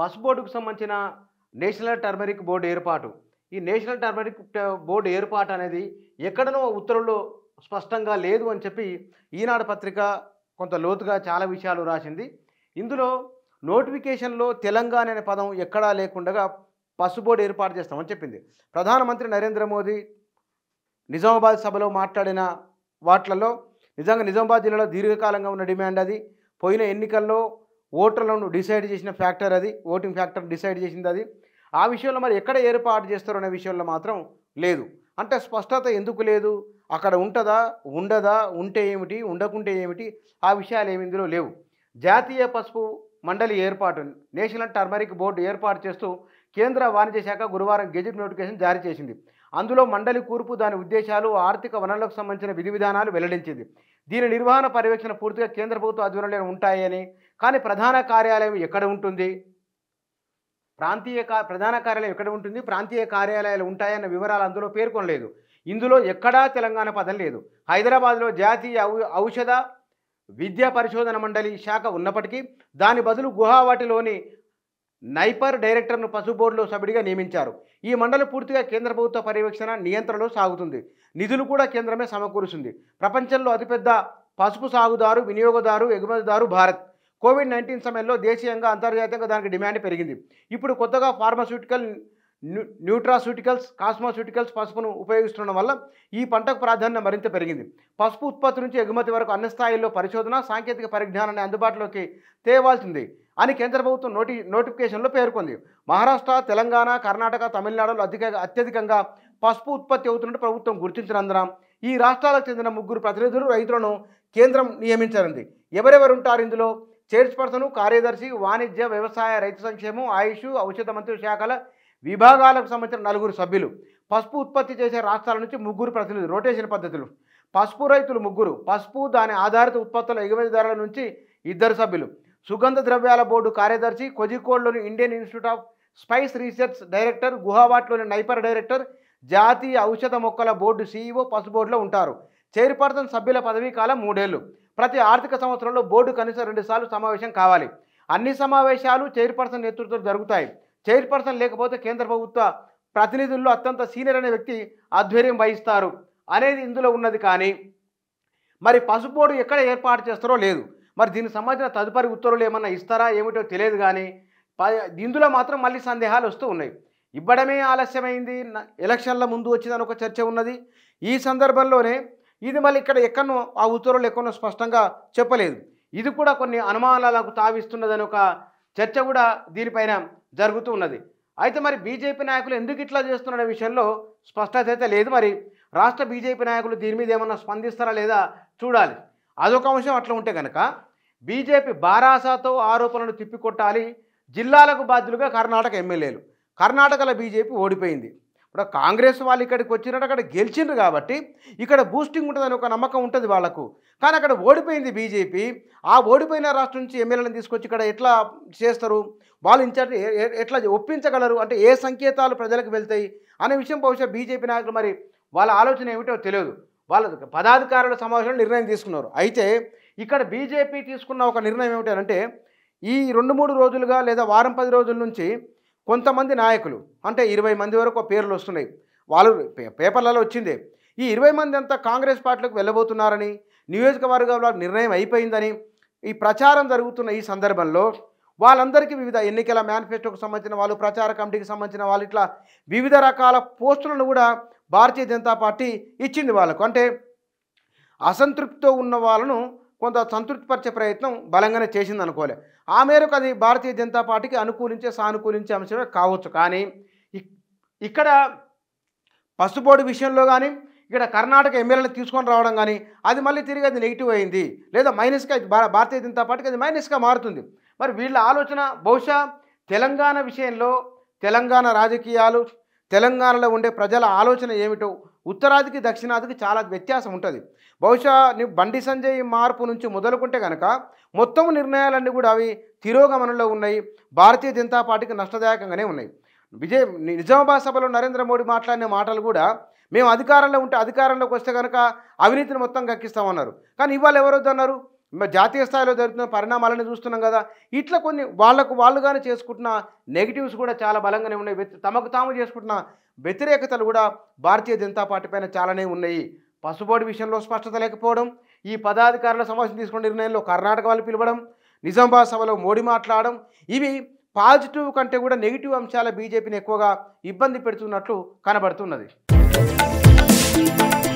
పసుపు బోర్డుకు సంబంధించిన నేషనల్ టర్మరిక్ బోర్డు ఏర్పాటు ఈ నేషనల్ టర్మరిక్ బోర్డు ఏర్పాటు అనేది ఎక్కడనో ఉత్తర్వుల్లో స్పష్టంగా లేదు అని చెప్పి ఈనాడు పత్రిక కొంత లోతుగా చాలా విషయాలు రాసింది ఇందులో నోటిఫికేషన్లో తెలంగాణ అనే పదం ఎక్కడా లేకుండా పసు బోర్డు ఏర్పాటు చేస్తామని చెప్పింది ప్రధానమంత్రి నరేంద్ర మోదీ నిజామాబాద్ సభలో మాట్లాడిన వాట్లలో నిజంగా నిజామాబాద్ జిల్లాలో దీర్ఘకాలంగా ఉన్న డిమాండ్ అది పోయిన ఎన్నికల్లో ఓటర్లను డిసైడ్ చేసిన ఫ్యాక్టర్ అది ఓటింగ్ ఫ్యాక్టర్ డిసైడ్ చేసింది అది ఆ విషయంలో మరి ఎక్కడ ఏర్పాటు చేస్తారు అనే విషయంలో మాత్రం లేదు అంటే స్పష్టత ఎందుకు లేదు అక్కడ ఉంటుందా ఉండదా ఉంటే ఏమిటి ఉండకుంటే ఏమిటి ఆ విషయాలు ఏమి ఇందులో లేవు జాతీయ పసుపు మండలి ఏర్పాటు నేషనల్ టర్మరిక్ బోర్డు ఏర్పాటు చేస్తూ కేంద్ర వాణిజ్య శాఖ గురువారం గెజిట్ నోటిఫికేషన్ జారీ చేసింది అందులో మండలి కూర్పు దాని ఉద్దేశాలు ఆర్థిక వనరులకు సంబంధించిన విధి విధానాలు వెల్లడించింది దీని నిర్వహణ పర్యవేక్షణ పూర్తిగా కేంద్ర ప్రభుత్వ ఆధ్వర్యంలో ఉంటాయని కానీ ప్రధాన కార్యాలయం ఎక్కడ ఉంటుంది ప్రాంతీయ ప్రధాన కార్యాలయం ఎక్కడ ఉంటుంది ప్రాంతీయ కార్యాలయాలు ఉంటాయన్న వివరాలు అందులో పేర్కొనలేదు ఇందులో ఎక్కడా తెలంగాణ పదం లేదు హైదరాబాద్లో జాతీయ ఔషధ విద్యా పరిశోధన మండలి శాఖ ఉన్నప్పటికీ దాని బదులు గుహావాటిలోని నైపర్ డైరెక్టర్ను పశు బోర్డులో సభ్యుడిగా నియమించారు ఈ మండలి పూర్తిగా కేంద్ర ప్రభుత్వ పర్యవేక్షణ నియంత్రణలో సాగుతుంది నిధులు కూడా కేంద్రమే సమకూరుస్తుంది ప్రపంచంలో అతిపెద్ద పసుపు సాగుదారు వినియోగదారు ఎగుమతిదారు భారత్ కోవిడ్ నైన్టీన్ సమయంలో దేశీయంగా అంతర్జాతీయంగా దానికి డిమాండ్ పెరిగింది ఇప్పుడు కొత్తగా ఫార్మాస్యూటికల్ న్యూట్రాస్యూటికల్స్ కాస్మాస్యూటికల్స్ పసుపును ఉపయోగిస్తుండడం వల్ల ఈ పంటకు ప్రాధాన్యం మరింత పెరిగింది పసుపు ఉత్పత్తి నుంచి ఎగుమతి వరకు అన్ని స్థాయిల్లో పరిశోధన సాంకేతిక పరిజ్ఞానాన్ని అందుబాటులోకి తేవాల్సింది అని కేంద్ర ప్రభుత్వం నోటి నోటిఫికేషన్లో పేర్కొంది మహారాష్ట్ర తెలంగాణ కర్ణాటక తమిళనాడులో అధిక అత్యధికంగా పసుపు ఉత్పత్తి అవుతున్నట్టు ప్రభుత్వం గుర్తించినందున ఈ రాష్ట్రాలకు చెందిన ముగ్గురు ప్రతినిధులు రైతులను కేంద్రం నియమించనుంది ఎవరెవరుంటారు ఇందులో చైర్పర్సన్ కార్యదర్శి వాణిజ్య వ్యవసాయ రైతు సంక్షేమం ఆయుష్ ఔషధ మంత్రి శాఖల విభాగాలకు సంబంధించిన నలుగురు సభ్యులు పసుపు ఉత్పత్తి చేసే రాష్ట్రాల నుంచి ముగ్గురు ప్రతినిధులు రొటేషన్ పద్ధతులు పసుపు రైతులు ముగ్గురు పసుపు దాని ఆధారిత ఉత్పత్తుల ఎగుమతిదారుల నుంచి ఇద్దరు సభ్యులు సుగంధ ద్రవ్యాల బోర్డు కార్యదర్శి కొజికోడ్లోని Indian Institute of Spices Research Director గుహాబాట్లోని నైపర్ డైరెక్టర్ జాతీయ ఔషధ మొక్కల బోర్డు సీఈఓ పసుపు బోర్డులో ఉంటారు చైర్పర్సన్ సభ్యుల పదవీ కాలం మూడేళ్లు ప్రతి ఆర్థిక సంవత్సరంలో బోర్డు కనీసం రెండుసార్లు సమావేశం కావాలి అన్ని సమావేశాలు చైర్పర్సన్ నేతృత్వం జరుగుతాయి చైర్పర్సన్ లేకపోతే కేంద్ర ప్రభుత్వ ప్రతినిధుల్లో అత్యంత సీనియర్ అనే వ్యక్తి ఆధ్వర్యం వహిస్తారు అనేది ఇందులో ఉన్నది కానీ మరి పసుపు బోర్డు ఎక్కడ ఏర్పాటు చేస్తారో లేదు మరి దీనికి సంబంధించిన తదుపరి ఉత్తర్వులు ఏమన్నా ఇస్తారా ఏమిటో తెలియదు కానీ ఇందులో మాత్రం మళ్ళీ సందేహాలు వస్తూ ఉన్నాయి ఇవ్వడమే ఆలస్యమైంది ఎలక్షన్ల ముందు వచ్చిందని ఒక చర్చ ఉన్నది ఈ సందర్భంలోనే ఇది మళ్ళీ ఇక్కడ ఎక్కడో ఆ ఉత్తర్వులు ఎక్కడో స్పష్టంగా చెప్పలేదు ఇది కూడా కొన్ని అనుమానాలకు తావిస్తున్నదని ఒక చర్చ కూడా దీనిపైన జరుగుతూ ఉన్నది అయితే మరి బీజేపీ నాయకులు ఎందుకు ఇట్లా చేస్తున్న విషయంలో స్పష్టత అయితే లేదు మరి రాష్ట్ర బీజేపీ నాయకులు దీని మీద ఏమన్నా స్పందిస్తారా లేదా చూడాలి అదొక అంశం అట్లా ఉంటే కనుక బీజేపీ బారాసాతో ఆరోపణలు తిప్పికొట్టాలి జిల్లాలకు బాధ్యులుగా కర్ణాటక ఎమ్మెల్యేలు కర్ణాటకలో బీజేపీ ఓడిపోయింది ఇప్పుడు కాంగ్రెస్ వాళ్ళు ఇక్కడికి వచ్చినట్టు అక్కడ గెలిచిండ్రు కాబట్టి ఇక్కడ బూస్టింగ్ ఉంటుందని ఒక నమ్మకం ఉంటుంది వాళ్ళకు కానీ అక్కడ ఓడిపోయింది బీజేపీ ఆ ఓడిపోయిన రాష్ట్రం నుంచి ఎమ్మెల్యేలను తీసుకొచ్చి ఇక్కడ ఎట్లా చేస్తారు వాళ్ళు ఇన్ఛార్జ్ ఎట్లా ఒప్పించగలరు అంటే ఏ సంకేతాలు ప్రజలకు వెళ్తాయి అనే విషయం బహుశా బీజేపీ నాయకులు మరి వాళ్ళ ఆలోచన ఏమిటో తెలియదు వాళ్ళ పదాధికారుల సమావేశంలో నిర్ణయం తీసుకున్నారు అయితే ఇక్కడ బీజేపీ తీసుకున్న ఒక నిర్ణయం ఏమిటంటే ఈ రెండు మూడు రోజులుగా లేదా వారం పది రోజుల నుంచి కొంతమంది నాయకులు అంటే ఇరవై మంది వరకు పేర్లు వస్తున్నాయి వాళ్ళు పేపర్లలో వచ్చిందే ఈ ఇరవై మంది అంతా కాంగ్రెస్ పార్టీలకు వెళ్ళబోతున్నారని నియోజకవర్గంలో నిర్ణయం అయిపోయిందని ఈ ప్రచారం జరుగుతున్న ఈ సందర్భంలో వాళ్ళందరికీ వివిధ ఎన్నికల మేనిఫెస్టోకి సంబంధించిన వాళ్ళు ప్రచార కమిటీకి సంబంధించిన వాళ్ళు ఇట్లా వివిధ రకాల పోస్టులను కూడా భారతీయ జనతా పార్టీ ఇచ్చింది వాళ్ళకు అంటే అసంతృప్తితో ఉన్న వాళ్ళను కొంత సంతృప్తిపరిచే ప్రయత్నం బలంగానే చేసింది అనుకోలే ఆ మేరకు అది భారతీయ జనతా పార్టీకి అనుకూలించే సానుకూలించే అంశమే కావచ్చు కానీ ఇక్కడ పసుపోటు విషయంలో కానీ ఇక్కడ కర్ణాటక ఎమ్మెల్యేలు తీసుకొని రావడం కానీ అది మళ్ళీ తిరిగి అది నెగిటివ్ అయింది లేదా మైనస్గా భారతీయ జనతా పార్టీకి అది మైనస్గా మారుతుంది మరి వీళ్ళ ఆలోచన బహుశా తెలంగాణ విషయంలో తెలంగాణ రాజకీయాలు తెలంగాణలో ఉండే ప్రజల ఆలోచన ఏమిటో ఉత్తరాదికి దక్షిణాదికి చాలా వ్యత్యాసం ఉంటుంది బహుశా బండి సంజయ్ మార్పు నుంచి మొదలుకుంటే కనుక మొత్తం నిర్ణయాలన్నీ కూడా అవి తిరోగమనంలో ఉన్నాయి భారతీయ జనతా పార్టీకి నష్టదాయకంగానే ఉన్నాయి విజయ్ నిజామాబాద్ సభలో నరేంద్ర మోడీ మాట్లాడిన మాటలు కూడా మేము అధికారంలో ఉంటే అధికారంలోకి వస్తే కనుక అవినీతిని మొత్తం కక్కిస్తామన్నారు కానీ ఇవాళ ఎవరొద్దన్నారు మరి జాతీయ స్థాయిలో జరుగుతున్న పరిణామాలని చూస్తున్నాం కదా ఇట్లా కొన్ని వాళ్ళకు వాళ్ళుగానే చేసుకుంటున్న నెగిటివ్స్ కూడా చాలా బలంగానే ఉన్నాయి తమకు తాము చేసుకుంటున్న వ్యతిరేకతలు కూడా భారతీయ జనతా పార్టీ పైన చాలానే ఉన్నాయి పసుపోటు విషయంలో స్పష్టత లేకపోవడం ఈ పదాధికారుల సమస్యను తీసుకున్న నిర్ణయంలో కర్ణాటక వాళ్ళు పిలవడం నిజామాబాద్ సభలో మోడీ మాట్లాడడం ఇవి పాజిటివ్ కంటే కూడా నెగిటివ్ అంశాల బీజేపీని ఎక్కువగా ఇబ్బంది పెడుతున్నట్లు కనబడుతున్నది